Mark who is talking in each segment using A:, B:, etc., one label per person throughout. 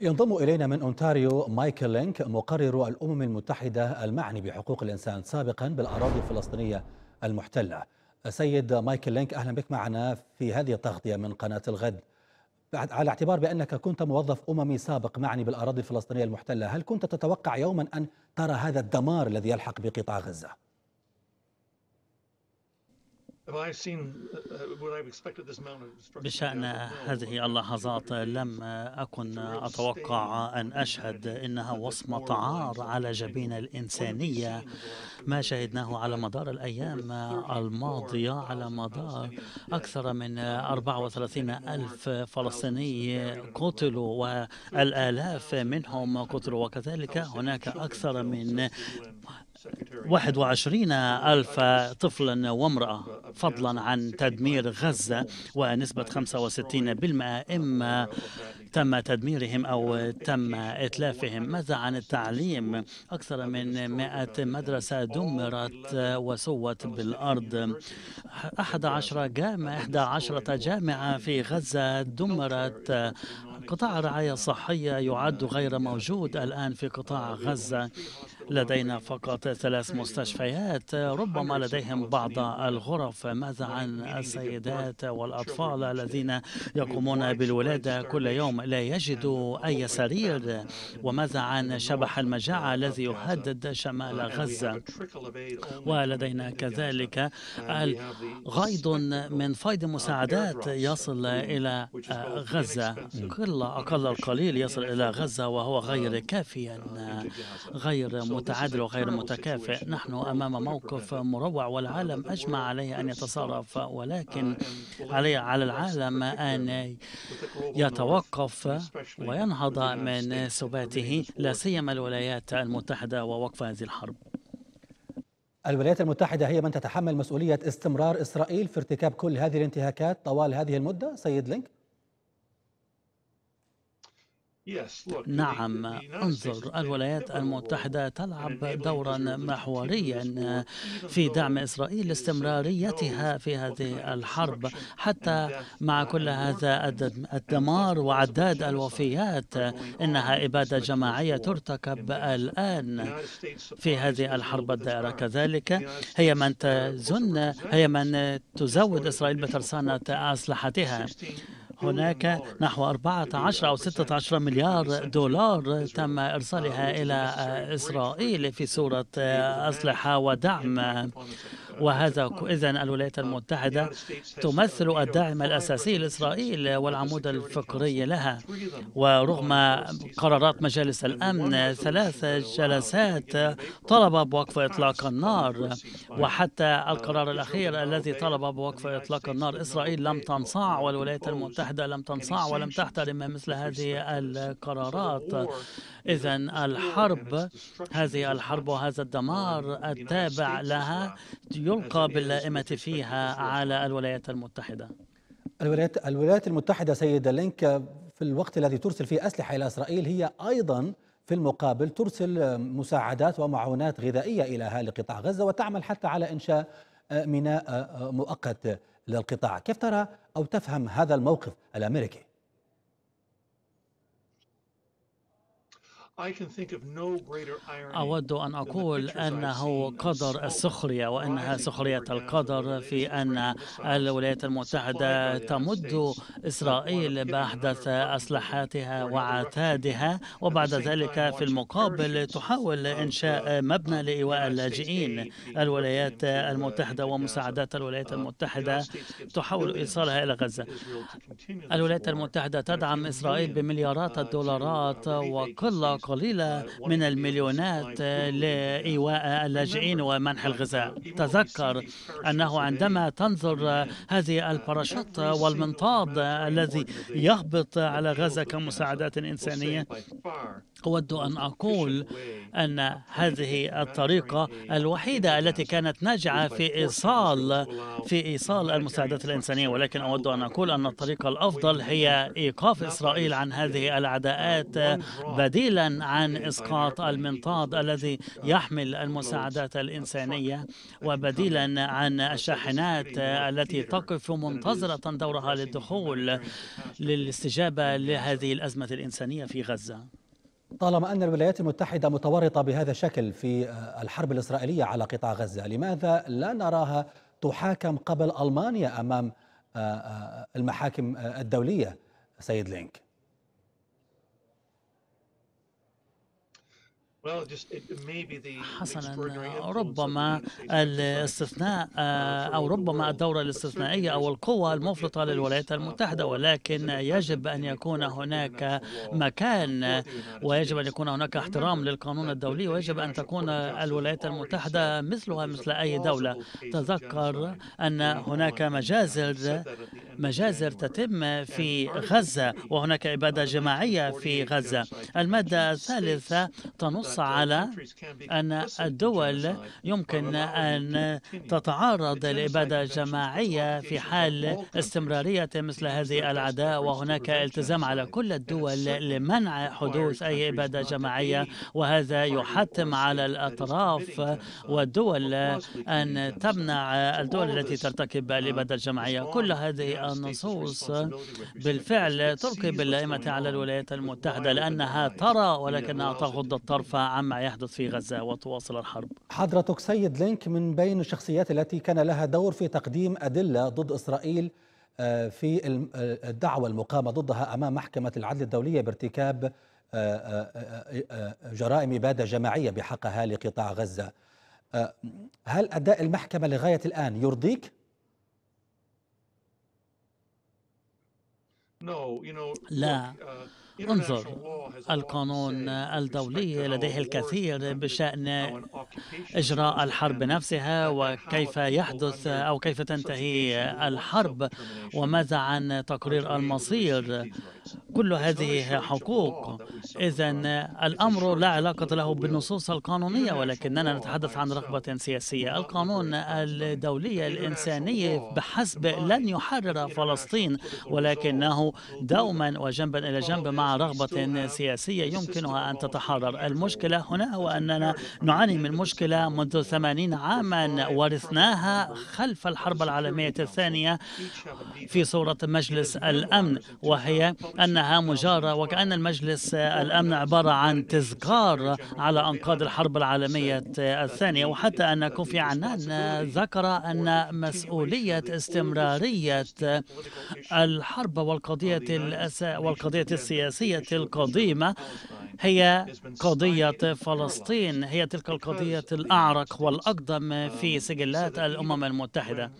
A: ينضم إلينا من أونتاريو مايكل لينك مقرر الأمم المتحدة المعني بحقوق الإنسان سابقا بالأراضي الفلسطينية المحتلة سيد مايكل لينك أهلا بك معنا في هذه التغطية من قناة الغد بعد على اعتبار بأنك كنت موظف أممي سابق معني بالأراضي الفلسطينية المحتلة هل كنت تتوقع يوما أن ترى هذا الدمار الذي يلحق بقطاع غزة؟ Uh,
B: بشأن هذه اللحظات لم أكن أتوقع أن أشهد إنها وصمة عار على جبين الإنسانية ما شهدناه على مدار الأيام الماضية على مدار أكثر من 34 ألف فلسطيني قتلوا والآلاف منهم قتلوا وكذلك هناك أكثر من 21 ألف طفل وامرأة فضلا عن تدمير غزة ونسبة 65% إما تم تدميرهم أو تم إتلافهم ماذا عن التعليم أكثر من 100 مدرسة دمرت وسوت بالأرض 11 جامعة 11 جامعة في غزة دمرت قطاع الرعاية الصحية يعد غير موجود الآن في قطاع غزة لدينا فقط ثلاث مستشفيات ربما لديهم بعض الغرف ماذا عن السيدات والأطفال الذين يقومون بالولادة كل يوم لا يجدوا أي سرير وماذا عن شبح المجاعة الذي يهدد شمال غزة ولدينا كذلك غيض من فيض مساعدات يصل إلى غزة كل أقل القليل يصل إلى غزة وهو غير كافيا غير متعادل وغير متكافئ نحن أمام موقف مروع والعالم أجمع عليه أن يتصرف ولكن علي على العالم أن يتوقف وينهض من سباته لا سيما الولايات المتحدة ووقف هذه الحرب
A: الولايات المتحدة هي من تتحمل مسؤولية استمرار إسرائيل في ارتكاب كل هذه الانتهاكات طوال هذه المدة سيد لينك
B: نعم انظر الولايات المتحدة تلعب دورا محوريا في دعم إسرائيل لاستمراريتها في هذه الحرب حتى مع uh, كل هذا الدمار وعداد الوفيات إنها إبادة جماعية ترتكب الآن في هذه الحرب الدائرة كذلك هي من تزن هي من تزود إسرائيل بترسانة أسلحتها هناك نحو 14 أو 16 مليار دولار تم إرسالها إلى إسرائيل في صورة أسلحة ودعم وهذا آه، إذا الولايات آه، المتحدة تمثل الداعم الأساسي لإسرائيل والعمود الفقري لها ورغم قرارات مجالس الأمن ثلاث جلسات طلب بوقف إطلاق النار وحتى القرار الأخير الذي طلب بوقف إطلاق النار إسرائيل لم تنصاع والولايات المتحدة لم تنصاع ولم تحترم مثل هذه القرارات إذا الحرب هذه الحرب وهذا الدمار التابع لها يلقى باللائمة فيها على الولايات المتحدة
A: الولايات, الولايات المتحدة سيدة لينك في الوقت الذي ترسل فيه أسلحة إلى إسرائيل هي أيضا في المقابل ترسل مساعدات ومعونات غذائية إلى أهالي قطاع غزة وتعمل حتى على إنشاء آه، ميناء آه، آه، مؤقت للقطاع كيف ترى أو تفهم هذا الموقف الأمريكي؟ أود أن أقول
B: أنه قدر السخرية وأنها سخرية القدر في أن الولايات المتحدة تمد إسرائيل بأحدث أسلحتها وعتادها وبعد ذلك في المقابل تحاول إنشاء مبنى لإيواء اللاجئين الولايات المتحدة ومساعدات الولايات المتحدة تحاول إيصالها إلى غزة الولايات المتحدة تدعم إسرائيل بمليارات uh, الدولارات وقلة قليلة uh, من المليونات لإيواء اللاجئين ومنح الغذاء تذكر أنه عندما تنظر هذه uh, الباراشوت والمنطاد الذي يهبط على غزة كمساعدات إنسانية أود أن أقول أن هذه الطريقة الوحيدة التي كانت ناجعة في إيصال في إيصال المساعدات الإنسانية ولكن أود أن أقول أن الطريقة الأفضل هي إيقاف إسرائيل عن هذه العداءات بديلا عن إسقاط المنطاد الذي يحمل المساعدات الإنسانية وبديلا عن الشاحنات التي تقف منتظرة دورها للدخول للاستجابة لهذه الأزمة الإنسانية في غزة
A: طالما أن الولايات المتحدة متورطة بهذا الشكل في آه، الحرب الإسرائيلية على قطاع غزة لماذا لا نراها تحاكم قبل ألمانيا أمام آه، آه، المحاكم الدولية سيد لينك
B: حسنا ربما الاستثناء أو ربما الدورة الاستثنائية أو القوة المفرطة للولايات uh, المتحدة ولكن يجب أن يكون هناك مكان ويجب أن يكون هناك احترام للقانون الدولي ويجب أن تكون الولايات المتحدة مثلها مثل أي دولة تذكر أن هناك مجازر مجازر تتم في غزة وهناك إبادة جماعية في غزة المادة الثالثة تنص على أن الدول يمكن أن تتعرض لإبادة جماعية في حال استمرارية مثل هذه العداء وهناك التزام على كل الدول لمنع حدوث أي إبادة جماعية وهذا يحتم على الأطراف والدول أن تمنع الدول التي ترتكب الإبادة الجماعية كل هذه النصوص بالفعل تلقي باللائمة على الولايات المتحدة لأنها ترى ولكنها تغض الطرف عما يحدث في غزة وتواصل الحرب
A: حضرتك سيد لينك من بين الشخصيات التي كان لها دور في تقديم أدلة ضد إسرائيل آه، في آه، الدعوة المقامة ضدها أمام محكمة العدل الدولية بارتكاب آه، جرائم إبادة جماعية بحقها لقطاع غزة هل أداء المحكمة لغاية الآن يرضيك؟ لا uh, انظر
B: القانون الدولي لديه الكثير بشأن إجراء الحرب نفسها وكيف يحدث أو كيف تنتهي الحرب وماذا عن تقرير المصير كل هذه حقوق إذا الأمر لا علاقة له بالنصوص القانونية ولكننا نتحدث عن رغبة سياسية القانون الدولي الإنساني بحسب لن يحرر فلسطين ولكنه دوما وجنبا إلى جنب مع مع رغبة سياسية يمكنها أن تتحرر المشكلة هنا هو أننا نعاني من مشكلة منذ ثمانين عاما ورثناها خلف الحرب العالمية الثانية في صورة مجلس الأمن وهي أنها مجارة وكأن المجلس الأمن عبارة عن تذكار على أنقاض الحرب العالمية الثانية وحتى أن كوفي عنان ذكر أن مسؤولية استمرارية الحرب والقضية والقضية السياسية السياسية القديمة هي قضية فلسطين هي تلك القضية الأعرق والأقدم في سجلات الأمم المتحدة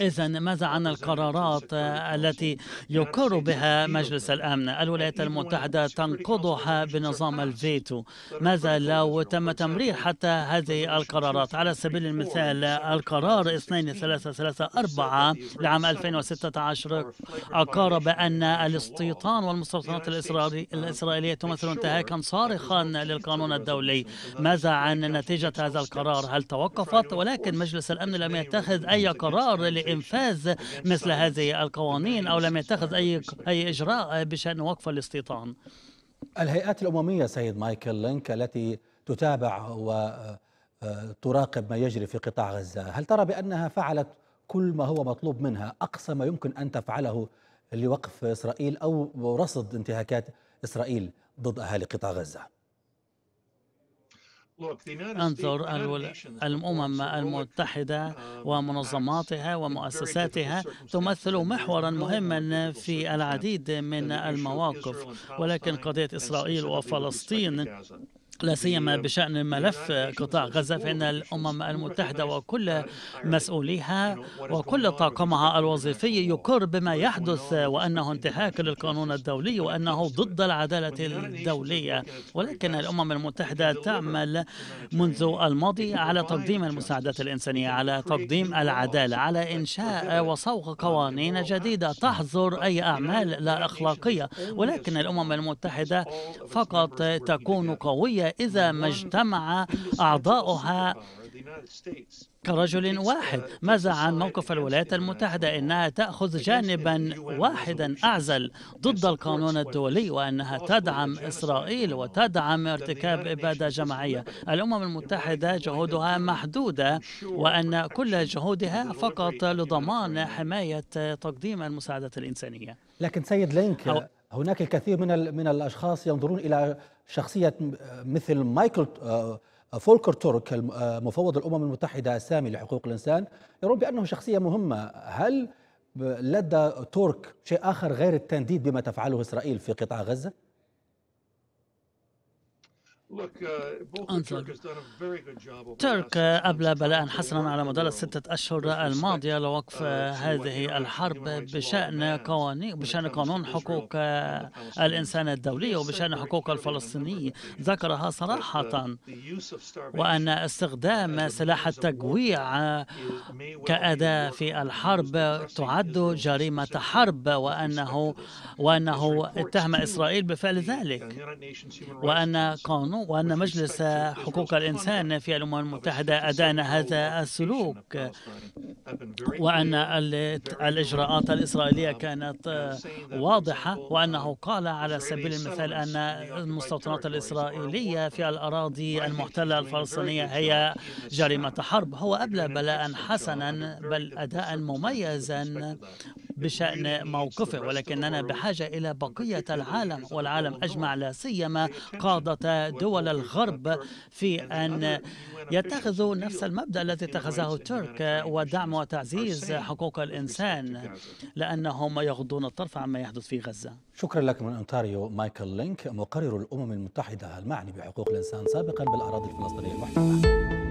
B: إذا ماذا عن القرارات التي يقر بها مجلس الأمن الولايات المتحدة تنقضها بنظام الفيتو ماذا لو تم تمرير حتى هذه القرارات على سبيل المثال القرار 2334 لعام 2016 أقر بأن الاستيطان والمستوطنين السلطنات الإسرائيلية تمثل انتهاكا صارخا للقانون الدولي ماذا عن نتيجة هذا القرار هل توقفت ولكن مجلس الأمن لم يتخذ أي قرار لإنفاذ مثل هذه القوانين أو لم يتخذ أي, أي إجراء بشأن وقف الاستيطان
A: الهيئات الأممية سيد مايكل لينك التي تتابع وتراقب آه، آه، ما يجري في قطاع غزة هل ترى بأنها فعلت كل ما هو مطلوب منها أقصى ما يمكن أن تفعله لوقف إسرائيل أو رصد انتهاكات إسرائيل ضد أهالي قطاع غزة
B: انظر الأمم المتحدة ومنظماتها ومؤسساتها تمثل محورا مهما في العديد من المواقف ولكن قضية إسرائيل وفلسطين لا سيما بشان ملف قطاع غزه فان الامم المتحده وكل مسؤوليها وكل طاقمها الوظيفي يقر بما يحدث وانه انتهاك للقانون الدولي وانه ضد العداله الدوليه ولكن الامم المتحده تعمل منذ الماضي على تقديم المساعدات الانسانيه على تقديم العداله على انشاء وصوغ قوانين جديده تحظر اي اعمال لا اخلاقيه ولكن الامم المتحده فقط تكون قويه إذا ما اجتمع أعضاؤها كرجل uh, واحد ماذا عن موقف الولايات المتحدة إنها تأخذ جانبا واحدا أعزل ضد القانون الدولي وأنها تدعم إسرائيل وتدعم ارتكاب إبادة جماعية الأمم المتحدة جهودها محدودة وأن كل جهودها فقط لضمان حماية تقديم المساعدات الإنسانية
A: لكن سيد لينك هناك الكثير من من الاشخاص ينظرون الى شخصيه مثل مايكل آه، آه، فولكر تورك آه، مفوض الامم المتحده السامي لحقوق الانسان يرون بانه شخصيه مهمه هل لدى تورك شيء اخر غير التنديد بما تفعله اسرائيل في قطاع غزه؟
B: Uh, انظر ترك ابلى بلاء حسنا على مدار الستة أشهر الماضية لوقف uh, هذه الحرب بشأن قوانين بشأن قانون حقوق الإنسان الدولي وبشأن حقوق الفلسطيني ذكرها uh, صراحة وأن استخدام سلاح التجويع كأداة في الحرب تعد جريمة حرب وأنه وأنه اتهم إسرائيل بفعل ذلك وأن قانون وأن مجلس حقوق الإنسان في الأمم المتحدة أدان هذا السلوك وأن الإجراءات الإسرائيلية um, كانت واضحة وأنه قال على سبيل المثال أن المستوطنات الإسرائيلية في الأراضي المحتلة الفلسطينية هي جريمة حرب هو أبلى بلاء حسنا بل أداء مميزا بشأن موقفه ولكننا بحاجة إلى بقية العالم والعالم أجمع لا سيما قادة دول الغرب في أن يتخذوا نفس المبدأ الذي اتخذه ترك ودعم وتعزيز حقوق الإنسان لأنهم يغضون الطرف عما يحدث في غزة
A: شكرا لك من أنتاريو مايكل لينك مقرر الأمم المتحدة المعني بحقوق الإنسان سابقا بالأراضي الفلسطينية المحتلة